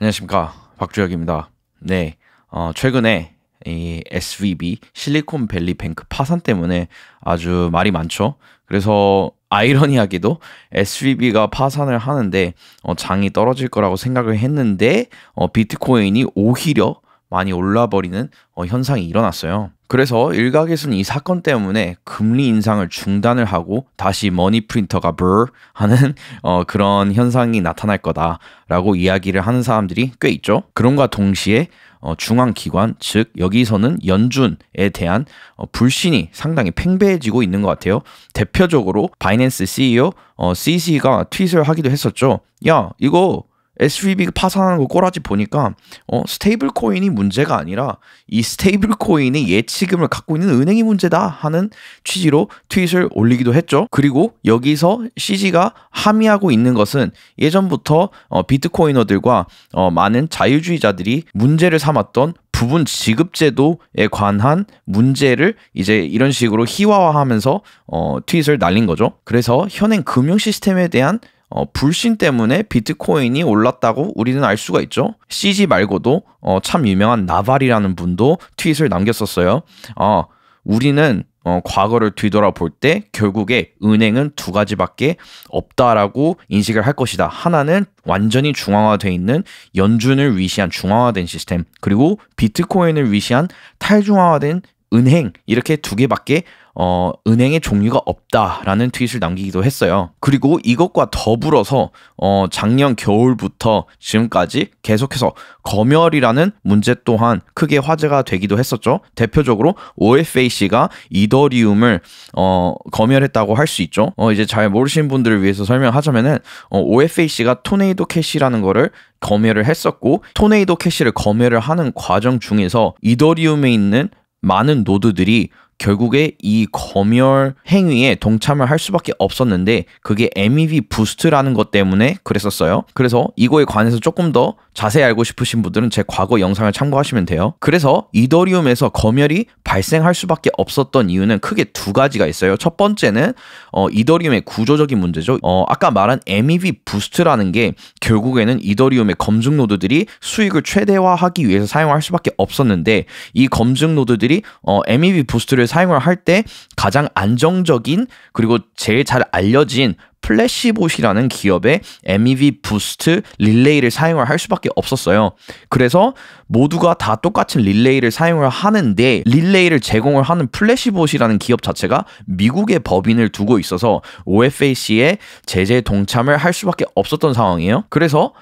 안녕하십니까 박주혁입니다. 네, 어, 최근에 이 SVB 실리콘밸리 뱅크 파산 때문에 아주 말이 많죠. 그래서 아이러니하게도 SVB가 파산을 하는데 어, 장이 떨어질 거라고 생각을 했는데 어, 비트코인이 오히려 많이 올라버리는 어, 현상이 일어났어요. 그래서 일각에서는 이 사건 때문에 금리 인상을 중단을 하고 다시 머니 프린터가 불 하는 어, 그런 현상이 나타날 거다라고 이야기를 하는 사람들이 꽤 있죠. 그런과 동시에 어, 중앙기관 즉 여기서는 연준에 대한 어, 불신이 상당히 팽배해지고 있는 것 같아요. 대표적으로 바이낸스 CEO 어, CC가 트윗을 하기도 했었죠. 야 이거 SVB가 파산하는거 꼬라지 보니까 어, 스테이블 코인이 문제가 아니라 이 스테이블 코인의 예치금을 갖고 있는 은행이 문제다 하는 취지로 트윗을 올리기도 했죠. 그리고 여기서 CG가 함의하고 있는 것은 예전부터 어, 비트코이너들과 어, 많은 자유주의자들이 문제를 삼았던 부분 지급제도에 관한 문제를 이제 이런 식으로 희화화하면서 어, 트윗을 날린 거죠. 그래서 현행 금융 시스템에 대한 어, 불신 때문에 비트코인이 올랐다고 우리는 알 수가 있죠. CG 말고도 어, 참 유명한 나발이라는 분도 트윗을 남겼었어요. 어, 우리는 어, 과거를 뒤돌아볼 때 결국에 은행은 두 가지밖에 없다라고 인식을 할 것이다. 하나는 완전히 중앙화돼 있는 연준을 위시한 중앙화된 시스템, 그리고 비트코인을 위시한 탈중앙화된 은행 이렇게 두 개밖에 어, 은행의 종류가 없다라는 트윗을 남기기도 했어요. 그리고 이것과 더불어서 어, 작년 겨울부터 지금까지 계속해서 검열이라는 문제 또한 크게 화제가 되기도 했었죠. 대표적으로 OFAC가 이더리움을 어, 검열했다고 할 수 있죠. 어, 이제 잘 모르시는 분들을 위해서 설명하자면은 어, OFAC가 토네이도 캐시라는 거를 검열을 했었고 토네이도 캐시를 검열을 하는 과정 중에서 이더리움에 있는 많은 노드들이 결국에 이 검열 행위에 동참을 할 수밖에 없었는데 그게 MEV 부스트라는 것 때문에 그랬었어요. 그래서 이거에 관해서 조금 더 자세히 알고 싶으신 분들은 제 과거 영상을 참고하시면 돼요. 그래서 이더리움에서 검열이 발생할 수밖에 없었던 이유는 크게 두 가지가 있어요. 첫 번째는 어, 이더리움의 구조적인 문제죠. 어, 아까 말한 MEV 부스트라는 게 결국에는 이더리움의 검증 노드들이 수익을 최대화하기 위해서 사용할 수밖에 없었는데 이 검증 노드들이 어, MEV 부스트를 사용을 할 때 가장 안정적인 그리고 제일 잘 알려진 플래시봇이라는 기업의 MEV 부스트 릴레이를 사용을 할 수밖에 없었어요. 그래서 모두가 다 똑같은 릴레이를 사용을 하는데 릴레이를 제공을 하는 플래시봇이라는 기업 자체가 미국의 법인을 두고 있어서 o f a c 에 제재 동참을 할 수밖에 없었던 상황이에요. 그래서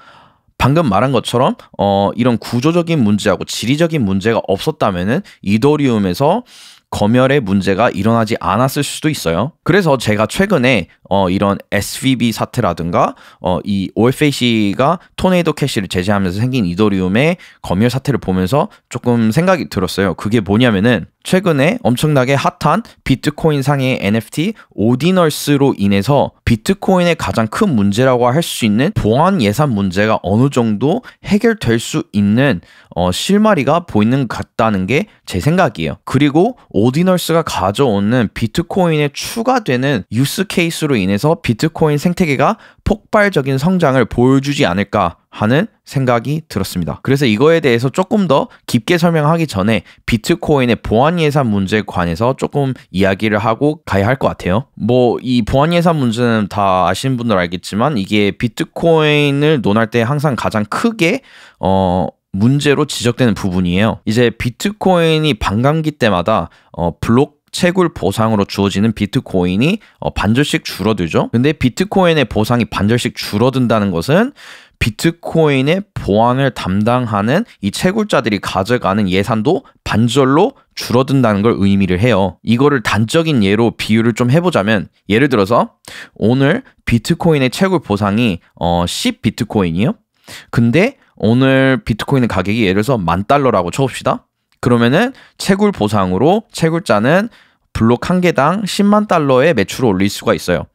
방금 말한 것처럼 어, 이런 구조적인 문제하고 지리적인 문제가 없었다면은 이더리움에서 검열의 문제가 일어나지 않았을 수도 있어요. 그래서 제가 최근에 어, 이런 SVB 사태라든가 어, 이 OFAC가 토네이도 캐시를 제재하면서 생긴 이더리움의 검열 사태를 보면서 조금 생각이 들었어요. 그게 뭐냐면은 최근에 엄청나게 핫한 비트코인 상의 NFT 오디널스로 인해서 비트코인의 가장 큰 문제라고 할 수 있는 보안 예산 문제가 어느 정도 해결될 수 있는 어, 실마리가 보이는 것 같다는 게 제 생각이에요. 그리고 오디널스가 가져오는 비트코인에 추가되는 유스 케이스로 인해서 비트코인 생태계가 폭발적인 성장을 보여주지 않을까 하는 생각이 들었습니다. 그래서 이거에 대해서 조금 더 깊게 설명하기 전에 비트코인의 보안 예산 문제에 관해서 조금 이야기를 하고 가야 할 것 같아요. 뭐 이 보안 예산 문제는 다 아시는 분들 알겠지만 이게 비트코인을 논할 때 항상 가장 크게 어 문제로 지적되는 부분이에요. 이제 비트코인이 반감기 때마다 어 블록 채굴 보상으로 주어지는 비트코인이 어, 반절씩 줄어들죠. 근데 비트코인의 보상이 반절씩 줄어든다는 것은 비트코인의 보안을 담당하는 이 채굴자들이 가져가는 예산도 반절로 줄어든다는 걸 의미를 해요. 이거를 단적인 예로 비유를 좀 해보자면 예를 들어서 오늘 비트코인의 채굴 보상이 어, 10 비트코인이요. 근데 오늘 비트코인의 가격이 예를 들어서 만 달러라고 쳐봅시다. 그러면은 채굴 보상으로 채굴자는 블록 한 개당 10만 달러의 매출을 올릴 수가 있어요.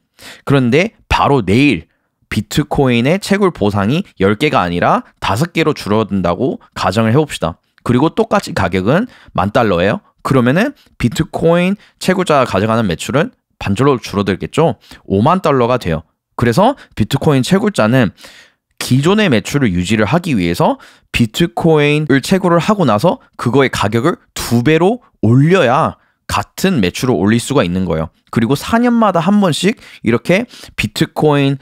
그런데 바로 내일 비트코인의 채굴 보상이 10개가 아니라 5개로 줄어든다고 가정을 해봅시다. 그리고 똑같이 가격은 만 달러예요. 그러면은 비트코인 채굴자가 가져가는 매출은 반절로 줄어들겠죠. 5만 달러가 돼요. 그래서 비트코인 채굴자는 기존의 매출을 유지를 하기 위해서 비트코인을 채굴을 하고 나서 그거의 가격을 두 배로 올려야 같은 매출을 올릴 수가 있는 거예요. 그리고 4년마다 한 번씩 이렇게 비트코인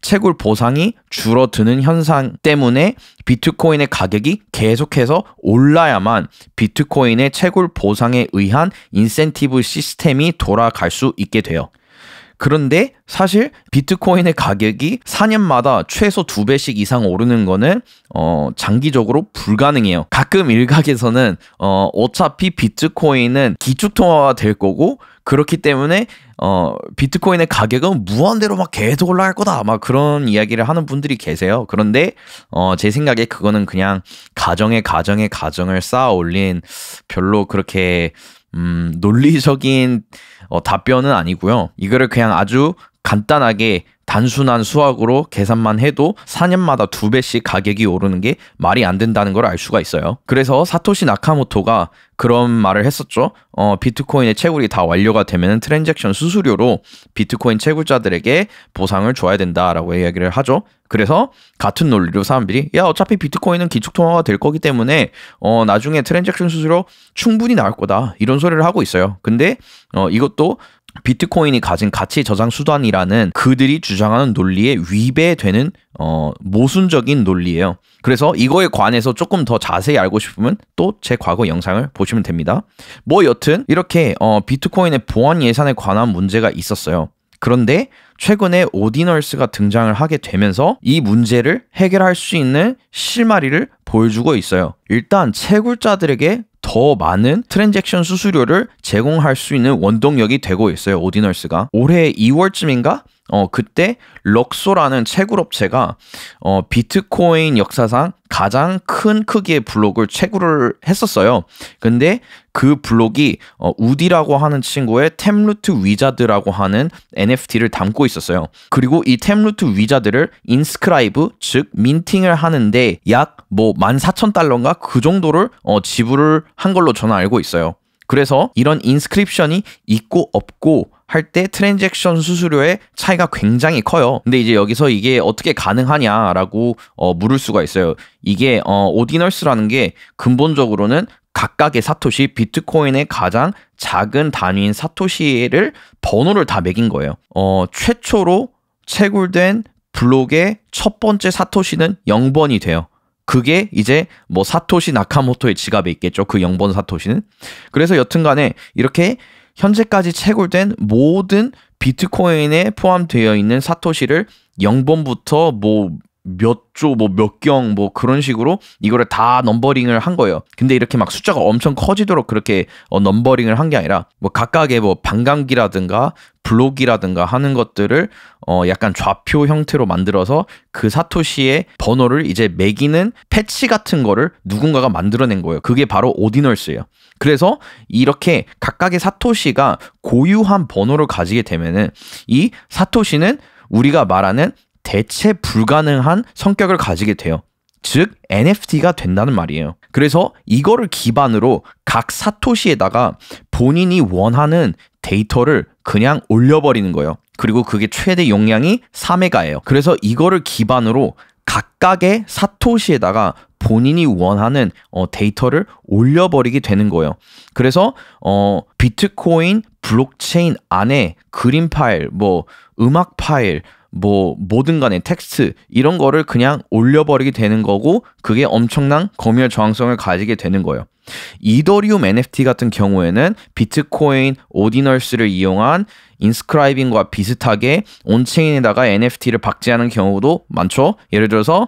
채굴 보상이 줄어드는 현상 때문에 비트코인의 가격이 계속해서 올라야만 비트코인의 채굴 보상에 의한 인센티브 시스템이 돌아갈 수 있게 돼요. 그런데 사실 비트코인의 가격이 4년마다 최소 2배씩 이상 오르는 거는 어 장기적으로 불가능해요. 가끔 일각에서는 어 어차피 비트코인은 기축통화가 될 거고 그렇기 때문에 어, 비트코인의 가격은 무한대로 막 계속 올라갈 거다. 막 그런 이야기를 하는 분들이 계세요. 그런데, 어, 제 생각에 그거는 그냥 가정의가정의 가정을 쌓아 올린 별로 그렇게, 음, 논리적인 어, 답변은 아니고요. 이거를 그냥 아주 간단하게 단순한 수학으로 계산만 해도 4년마다 두 배씩 가격이 오르는 게 말이 안 된다는 걸 알 수가 있어요. 그래서 사토시 나카모토가 그런 말을 했었죠. 어, 비트코인의 채굴이 다 완료가 되면 트랜잭션 수수료로 비트코인 채굴자들에게 보상을 줘야 된다라고 이야기를 하죠. 그래서 같은 논리로 사람들이 야 어차피 비트코인은 기축통화가 될 거기 때문에 어, 나중에 트랜잭션 수수료 충분히 나올 거다 이런 소리를 하고 있어요. 근데 어, 이것도 비트코인이 가진 가치 저장 수단이라는 그들이 주장하는 논리에 위배되는 어, 모순적인 논리예요. 그래서 이거에 관해서 조금 더 자세히 알고 싶으면 또 제 과거 영상을 보시면 됩니다. 뭐 여튼 이렇게 어, 비트코인의 보안 예산에 관한 문제가 있었어요. 그런데 최근에 오디널스가 등장을 하게 되면서 이 문제를 해결할 수 있는 실마리를 보여주고 있어요. 일단 채굴자들에게 더 많은 트랜잭션 수수료를 제공할 수 있는 원동력이 되고 있어요. 오디널스가 올해 2월쯤인가 어, 그때 럭소라는 채굴업체가 어, 비트코인 역사상 가장 큰 크기의 블록을 채굴을 했었어요. 근데 그 블록이 어, 우디라고 하는 친구의 템루트 위자드라고 하는 NFT를 담고 있었어요. 그리고 이 템루트 위자드를 인스크라이브 즉 민팅을 하는데 약 뭐 14,000달러인가 그 정도를 어, 지불을 한 걸로 저는 알고 있어요. 그래서 이런 인스크립션이 있고 없고 할때 트랜잭션 수수료의 차이가 굉장히 커요. 근데 이제 여기서 이게 어떻게 가능하냐라고 어, 물을 수가 있어요. 이게 어, 오디널스라는 게 근본적으로는 각각의 사토시, 비트코인의 가장 작은 단위인 사토시를 번호를 다 매긴 거예요. 어, 최초로 채굴된 블록의 첫 번째 사토시는 0번이 돼요. 그게 이제 뭐 사토시 나카모토의 지갑에 있겠죠. 그 0번 사토시는. 그래서 여튼간에 이렇게 현재까지 채굴된 모든 비트코인에 포함되어 있는 사토시를 0번부터 뭐 몇조뭐몇경뭐 뭐 그런 식으로 이거를 다 넘버링을 한 거예요. 근데 이렇게 막 숫자가 엄청 커지도록 그렇게 어, 넘버링을 한 게 아니라 뭐 각각의 뭐방광기라든가 블록이라든가 하는 것들을 어 약간 좌표 형태로 만들어서 그 사토시의 번호를 이제 매기는 패치 같은 거를 누군가가 만들어낸 거예요. 그게 바로 오디널스예요. 그래서 이렇게 각각의 사토시가 고유한 번호를 가지게 되면은 이 사토시는 우리가 말하는 대체 불가능한 성격을 가지게 돼요. 즉 NFT가 된다는 말이에요. 그래서 이거를 기반으로 각 사토시에다가 본인이 원하는 데이터를 그냥 올려버리는 거예요. 그리고 그게 최대 용량이 3메가예요. 그래서 이거를 기반으로 각각의 사토시에다가 본인이 원하는 어, 데이터를 올려버리게 되는 거예요. 그래서 어, 비트코인 블록체인 안에 그림 파일, 뭐 음악 파일, 뭐 뭐든 간에 텍스트 이런 거를 그냥 올려버리게 되는 거고 그게 엄청난 검열 저항성을 가지게 되는 거예요. 이더리움 NFT 같은 경우에는 비트코인 오디널스를 이용한 인스크라이빙과 비슷하게 온체인에다가 NFT를 박제하는 경우도 많죠. 예를 들어서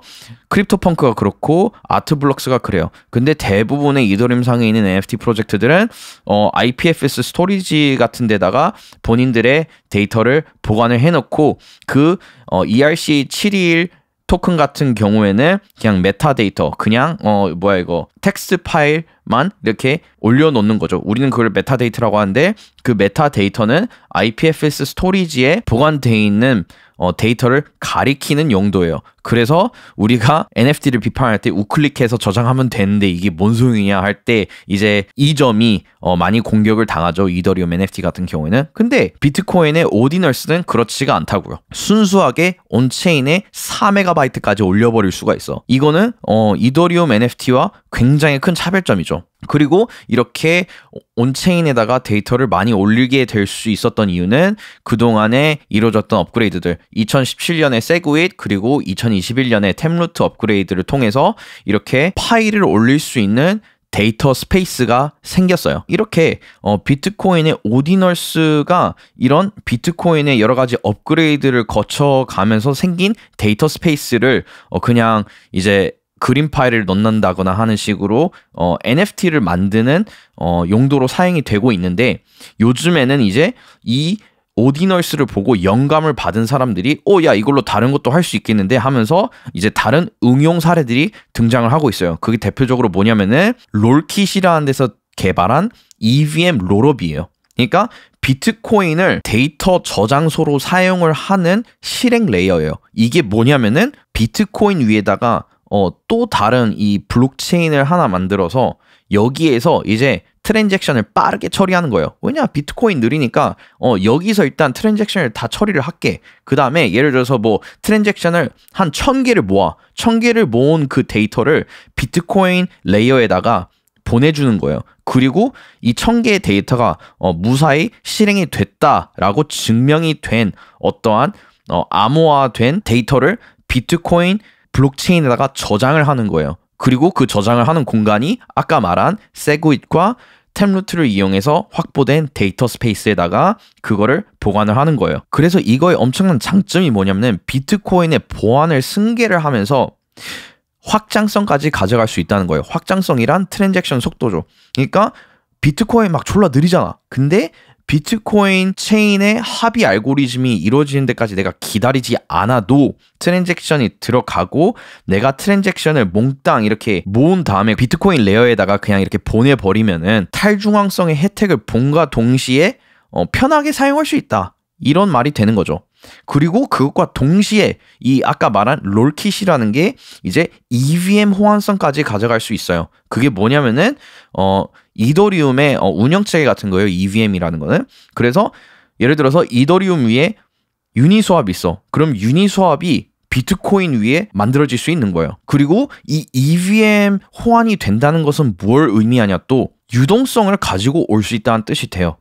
크립토펑크가 그렇고 아트블럭스가 그래요. 근데 대부분의 이더리움 상에 있는 NFT 프로젝트들은 어, IPFS 스토리지 같은 데다가 본인들의 데이터를 보관을 해놓고 그 어, ERC 721 토큰 같은 경우에는 그냥 메타데이터, 그냥 어 뭐야 이거 텍스트 파일만 이렇게 올려놓는 거죠. 우리는 그걸 메타데이터라고 하는데 그 메타데이터는 IPFS 스토리지에 보관되어 있는 어 데이터를 가리키는 용도예요. 그래서 우리가 NFT를 비판할 때 우클릭해서 저장하면 되는데 이게 뭔 소용이냐 할 때 이제 이 점이 어 많이 공격을 당하죠. 이더리움 NFT 같은 경우에는. 근데 비트코인의 오디널스는 그렇지가 않다고요. 순수하게 온체인에 4메가바이트까지 올려버릴 수가 있어. 이거는 어 이더리움 NFT와 굉장히 큰 차별점이죠. 그리고 이렇게 온체인에다가 데이터를 많이 올리게 될 수 있었던 이유는 그동안에 이루어졌던 업그레이드들 2017년에 세그윗 그리고 2000 2021년에 탭루트 업그레이드를 통해서 이렇게 파일을 올릴 수 있는 데이터 스페이스가 생겼어요. 이렇게 어, 비트코인의 오디널스가 이런 비트코인의 여러 가지 업그레이드를 거쳐가면서 생긴 데이터 스페이스를 어, 그냥 이제 그림 파일을 넣는다거나 하는 식으로 어, NFT를 만드는 어, 용도로 사용이 되고 있는데 요즘에는 이제 이 오디널스를 보고 영감을 받은 사람들이 어야 이걸로 다른 것도 할 수 있겠는데 하면서 이제 다른 응용 사례들이 등장을 하고 있어요. 그게 대표적으로 뭐냐면은 롤킷이라는 데서 개발한 EVM 롤업이에요. 그러니까 비트코인을 데이터 저장소로 사용을 하는 실행 레이어예요. 이게 뭐냐면은 비트코인 위에다가 어, 또 다른 이 블록체인을 하나 만들어서 여기에서 이제 트랜잭션을 빠르게 처리하는 거예요. 왜냐 비트코인 느리니까 어 여기서 일단 트랜잭션을 다 처리를 할게. 그 다음에 예를 들어서 뭐 트랜잭션을 한 천 개를 모아 천 개를 모은 그 데이터를 비트코인 레이어에다가 보내주는 거예요. 그리고 이 천 개의 데이터가 어 무사히 실행이 됐다라고 증명이 된 어떠한 어 암호화된 데이터를 비트코인 블록체인에다가 저장을 하는 거예요. 그리고 그 저장을 하는 공간이 아까 말한 세그윗과 템루트를 이용해서 확보된 데이터 스페이스에다가 그거를 보관을 하는 거예요. 그래서 이거의 엄청난 장점이 뭐냐면 비트코인의 보안을 승계를 하면서 확장성까지 가져갈 수 있다는 거예요. 확장성이란 트랜잭션 속도죠. 그러니까 비트코인 막 졸라 느리잖아. 근데 비트코인 체인의 합의 알고리즘이 이루어지는 데까지 내가 기다리지 않아도 트랜잭션이 들어가고 내가 트랜잭션을 몽땅 이렇게 모은 다음에 비트코인 레어에다가 그냥 이렇게 보내버리면은 탈중앙성의 혜택을 본과 동시에 어, 편하게 사용할 수 있다. 이런 말이 되는 거죠. 그리고 그것과 동시에 이 아까 말한 롤킷이라는 게 이제 EVM 호환성까지 가져갈 수 있어요. 그게 뭐냐면은 어 이더리움의 어, 운영체계 같은 거예요. EVM이라는 거는. 그래서 예를 들어서 이더리움 위에 유니스왑이 있어. 그럼 유니스왑이 비트코인 위에 만들어질 수 있는 거예요. 그리고 이 EVM 호환이 된다는 것은 뭘 의미하냐 또 유동성을 가지고 올 수 있다는 뜻이 돼요.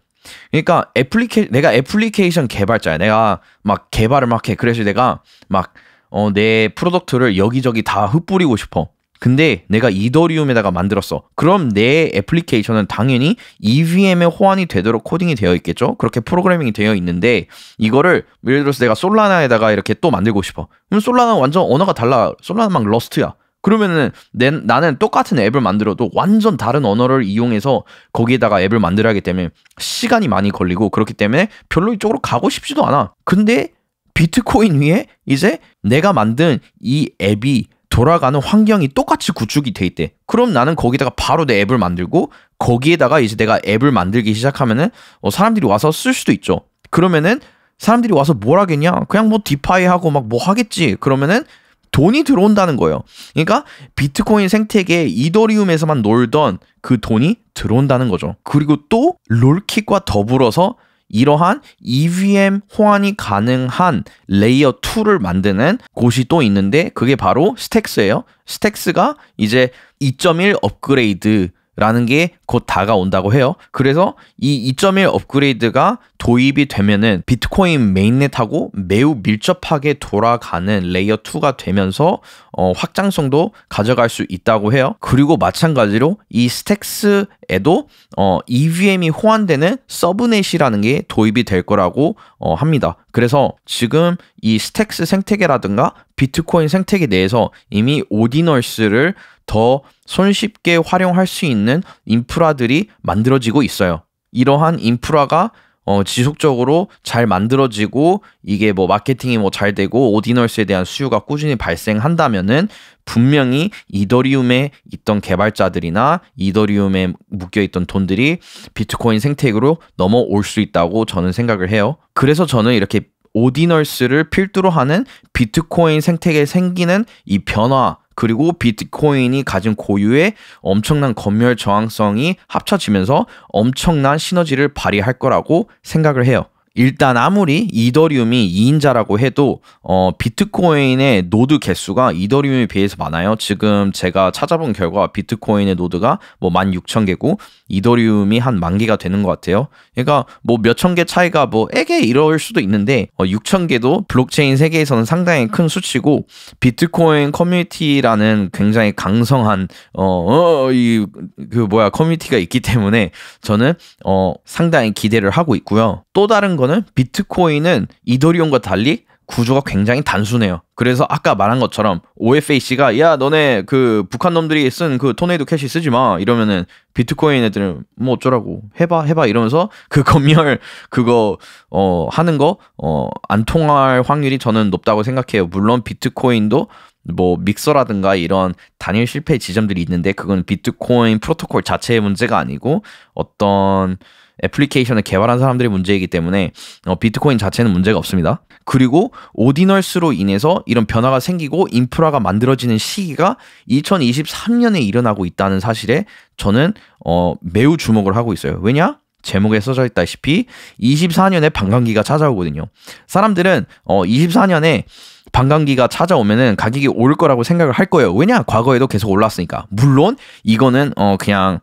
그러니까 애플리케 내가 애플리케이션 개발자야. 내가 막 개발을 막 해. 그래서 내가 막 어, 내 프로덕트를 여기저기 다 흩뿌리고 싶어. 근데 내가 이더리움에다가 만들었어. 그럼 내 애플리케이션은 당연히 EVM에 호환이 되도록 코딩이 되어 있겠죠? 그렇게 프로그래밍이 되어 있는데 이거를 예를 들어서 내가 솔라나에다가 이렇게 또 만들고 싶어. 그럼 솔라나 완전 언어가 달라. 솔라나 막 러스트야. 그러면은 내, 나는 똑같은 앱을 만들어도 완전 다른 언어를 이용해서 거기에다가 앱을 만들어야 하기 때문에 시간이 많이 걸리고 그렇기 때문에 별로 이쪽으로 가고 싶지도 않아. 근데 비트코인 위에 이제 내가 만든 이 앱이 돌아가는 환경이 똑같이 구축이 돼 있대. 그럼 나는 거기다가 바로 내 앱을 만들고 거기에다가 이제 내가 앱을 만들기 시작하면은 어, 사람들이 와서 쓸 수도 있죠. 그러면은 사람들이 와서 뭘 하겠냐? 그냥 뭐 디파이 하고 막 뭐 하겠지. 그러면은 돈이 들어온다는 거예요. 그러니까 비트코인 생태계 이더리움에서만 놀던 그 돈이 들어온다는 거죠. 그리고 또 롤킥과 더불어서 이러한 EVM 호환이 가능한 레이어 2를 만드는 곳이 또 있는데 그게 바로 스택스예요. 스택스가 이제 2.1 업그레이드 라는 게 곧 다가온다고 해요. 그래서 이 2.1 업그레이드가 도입이 되면은 비트코인 메인넷하고 매우 밀접하게 돌아가는 레이어 2가 되면서 어, 확장성도 가져갈 수 있다고 해요. 그리고 마찬가지로 이 스택스에도 어, EVM이 호환되는 서브넷이라는 게 도입이 될 거라고 어, 합니다. 그래서 지금 이 스택스 생태계라든가 비트코인 생태계 내에서 이미 오디널스를 더 손쉽게 활용할 수 있는 인프라들이 만들어지고 있어요. 이러한 인프라가 어, 지속적으로 잘 만들어지고 이게 뭐 마케팅이 뭐 잘 되고 오디널스에 대한 수요가 꾸준히 발생한다면은 분명히 이더리움에 있던 개발자들이나 이더리움에 묶여있던 돈들이 비트코인 생태계로 넘어올 수 있다고 저는 생각을 해요. 그래서 저는 이렇게 오디널스를 필두로 하는 비트코인 생태계에 생기는 이 변화 그리고 비트코인이 가진 고유의 엄청난 검열 저항성이 합쳐지면서 엄청난 시너지를 발휘할 거라고 생각을 해요. 일단 아무리 이더리움이 2인자라고 해도 어, 비트코인의 노드 개수가 이더리움에 비해서 많아요. 지금 제가 찾아본 결과 비트코인의 노드가 뭐 16,000개고 이더리움이 한 만 개가 되는 것 같아요. 그러니까 뭐 몇천 개 차이가 뭐 에게 이럴 수도 있는데 어, 6,000개도 블록체인 세계에서는 상당히 큰 수치고 비트코인 커뮤니티라는 굉장히 강성한 어 이그 어, 어 그 뭐야 커뮤니티가 있기 때문에 저는 어 상당히 기대를 하고 있고요. 또 다른 거는 비트코인은 이더리움과 달리 구조가 굉장히 단순해요. 그래서 아까 말한 것처럼 OFAC가 야 너네 그 북한 놈들이 쓴 그 토네이도 캐시 쓰지 마 이러면은 비트코인 애들은 뭐 어쩌라고 해봐 해봐 이러면서 그 검열 그거 어 하는 거 어 안 통할 확률이 저는 높다고 생각해요. 물론 비트코인도 뭐 믹서라든가 이런 단일 실패 지점들이 있는데 그건 비트코인 프로토콜 자체의 문제가 아니고 어떤 애플리케이션을 개발한 사람들의 문제이기 때문에 어, 비트코인 자체는 문제가 없습니다. 그리고 오디널스로 인해서 이런 변화가 생기고 인프라가 만들어지는 시기가 2023년에 일어나고 있다는 사실에 저는 어, 매우 주목을 하고 있어요. 왜냐? 제목에 써져 있다시피 24년에 반감기가 찾아오거든요. 사람들은 어 24년에 반감기가 찾아오면은 가격이 오를 거라고 생각을 할 거예요. 왜냐? 과거에도 계속 올랐으니까. 물론 이거는 어 그냥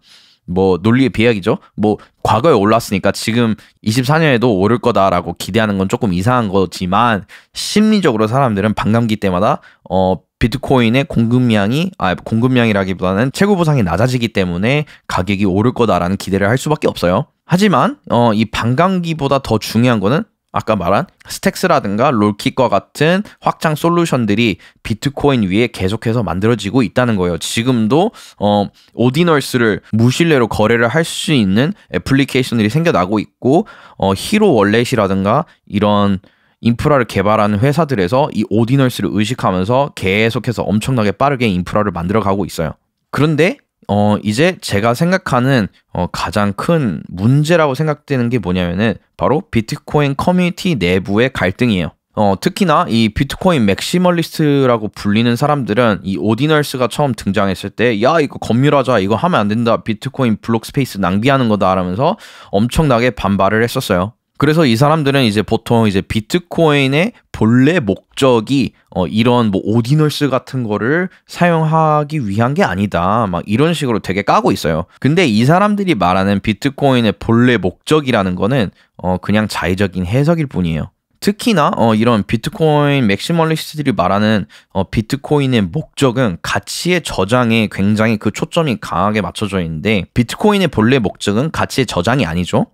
뭐 논리의 비약이죠. 뭐 과거에 올랐으니까 지금 24년에도 오를 거다라고 기대하는 건 조금 이상한 거지만 심리적으로 사람들은 반감기 때마다 어 비트코인의 공급량이 아 공급량이라기보다는 최고 보상이 낮아지기 때문에 가격이 오를 거다라는 기대를 할 수밖에 없어요. 하지만 어 이 반감기보다 더 중요한 거는 아까 말한 스택스라든가 롤킥과 같은 확장 솔루션들이 비트코인 위에 계속해서 만들어지고 있다는 거예요. 지금도 어 오디널스를 무신뢰로 거래를 할 수 있는 애플리케이션들이 생겨나고 있고 어 히로 월렛이라든가 이런 인프라를 개발하는 회사들에서 이 오디널스를 의식하면서 계속해서 엄청나게 빠르게 인프라를 만들어 가고 있어요. 그런데 어, 이제 제가 생각하는 어, 가장 큰 문제라고 생각되는 게 뭐냐면은 바로 비트코인 커뮤니티 내부의 갈등이에요. 어, 특히나 이 비트코인 맥시멀리스트라고 불리는 사람들은 이 오디널스가 처음 등장했을 때, 야, 이거 검열하자, 이거 하면 안 된다, 비트코인 블록 스페이스 낭비하는 거다, 라면서 엄청나게 반발을 했었어요. 그래서 이 사람들은 이제 보통 이제 비트코인의 본래 목적이 어 이런 뭐 오디널스 같은 거를 사용하기 위한 게 아니다. 막 이런 식으로 되게 까고 있어요. 근데 이 사람들이 말하는 비트코인의 본래 목적이라는 거는 어 그냥 자의적인 해석일 뿐이에요. 특히나 어, 이런 비트코인 맥시멀리스트들이 말하는 어, 비트코인의 목적은 가치의 저장에 굉장히 그 초점이 강하게 맞춰져 있는데 비트코인의 본래 목적은 가치의 저장이 아니죠.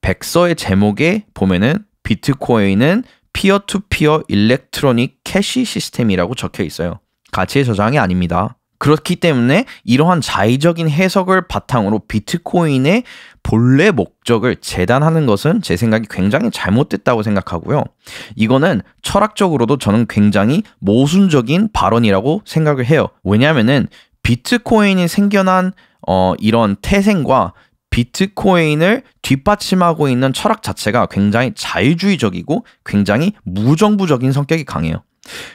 백서의 제목에 보면은 비트코인은 피어투피어 일렉트로닉 캐시 시스템이라고 적혀 있어요. 가치의 저장이 아닙니다. 그렇기 때문에 이러한 자의적인 해석을 바탕으로 비트코인의 본래 목적을 재단하는 것은 제 생각이 굉장히 잘못됐다고 생각하고요. 이거는 철학적으로도 저는 굉장히 모순적인 발언이라고 생각을 해요. 왜냐면은 하 비트코인이 생겨난 어, 이런 태생과 비트코인을 뒷받침하고 있는 철학 자체가 굉장히 자유주의적이고 굉장히 무정부적인 성격이 강해요.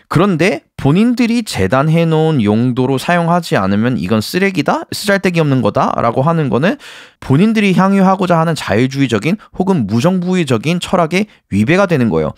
그런데 본인들이 재단해 놓은 용도로 사용하지 않으면 이건 쓰레기다 쓰잘데기 없는 거다라고 하는 거는 본인들이 향유하고자 하는 자유주의적인 혹은 무정부의적인 철학에 위배가 되는 거예요.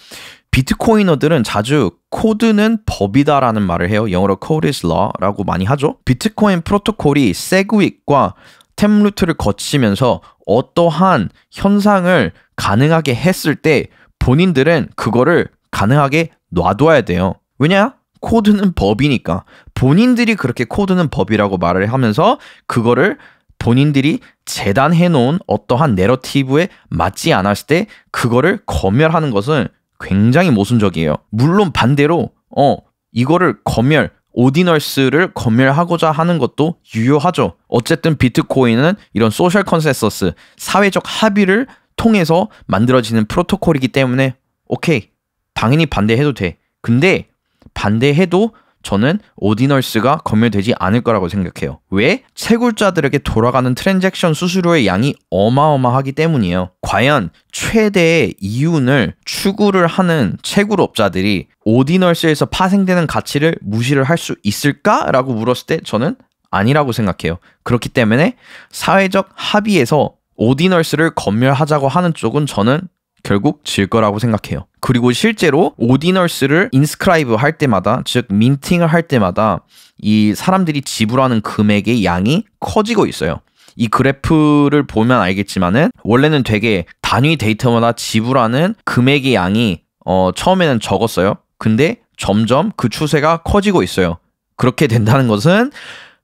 비트코이너들은 자주 코드는 법이다라는 말을 해요. 영어로 code is law라고 많이 하죠. 비트코인 프로토콜이 세그윅과 템 루트를 거치면서 어떠한 현상을 가능하게 했을 때 본인들은 그거를 가능하게 놔둬야 돼요. 왜냐? 코드는 법이니까 본인들이 그렇게 코드는 법이라고 말을 하면서 그거를 본인들이 재단해 놓은 어떠한 내러티브에 맞지 않았을 때 그거를 검열하는 것은 굉장히 모순적이에요. 물론 반대로 어 이거를 검열 오디널스를 검열하고자 하는 것도 유효하죠. 어쨌든 비트코인은 이런 소셜 컨센서스, 사회적 합의를 통해서 만들어지는 프로토콜이기 때문에 오케이. 당연히 반대해도 돼. 근데 반대해도 저는 오디널스가 검열되지 않을 거라고 생각해요. 왜? 채굴자들에게 돌아가는 트랜잭션 수수료의 양이 어마어마하기 때문이에요. 과연 최대의 이윤을 추구를 하는 채굴업자들이 오디널스에서 파생되는 가치를 무시를 할 수 있을까? 라고 물었을 때 저는 아니라고 생각해요. 그렇기 때문에 사회적 합의에서 오디널스를 검열하자고 하는 쪽은 저는 결국 질 거라고 생각해요. 그리고 실제로 오디널스를 인스크라이브 할 때마다 즉 민팅을 할 때마다 이 사람들이 지불하는 금액의 양이 커지고 있어요. 이 그래프를 보면 알겠지만은 원래는 되게 단위 데이터마다 지불하는 금액의 양이 어 처음에는 적었어요. 근데 점점 그 추세가 커지고 있어요. 그렇게 된다는 것은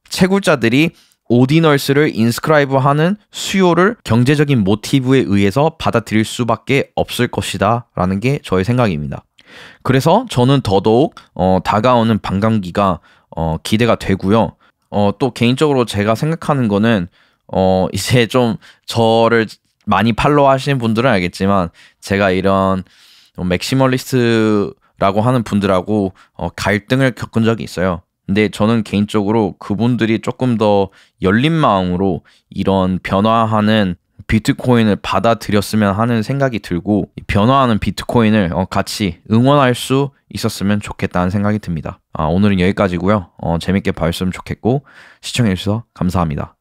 채굴자들이 오디널스를 인스크라이브하는 수요를 경제적인 모티브에 의해서 받아들일 수밖에 없을 것이다 라는 게 저의 생각입니다. 그래서 저는 더더욱 어, 다가오는 반감기가 어, 기대가 되고요. 어, 또 개인적으로 제가 생각하는 거는 어, 이제 좀 저를 많이 팔로우 하시는 분들은 알겠지만 제가 이런 맥시멀리스트라고 하는 분들하고 어, 갈등을 겪은 적이 있어요. 근데 저는 개인적으로 그분들이 조금 더 열린 마음으로 이런 변화하는 비트코인을 받아들였으면 하는 생각이 들고 변화하는 비트코인을 어, 같이 응원할 수 있었으면 좋겠다는 생각이 듭니다. 아, 오늘은 여기까지고요. 어, 재밌게 봐주셨으면 좋겠고 시청해주셔서 감사합니다.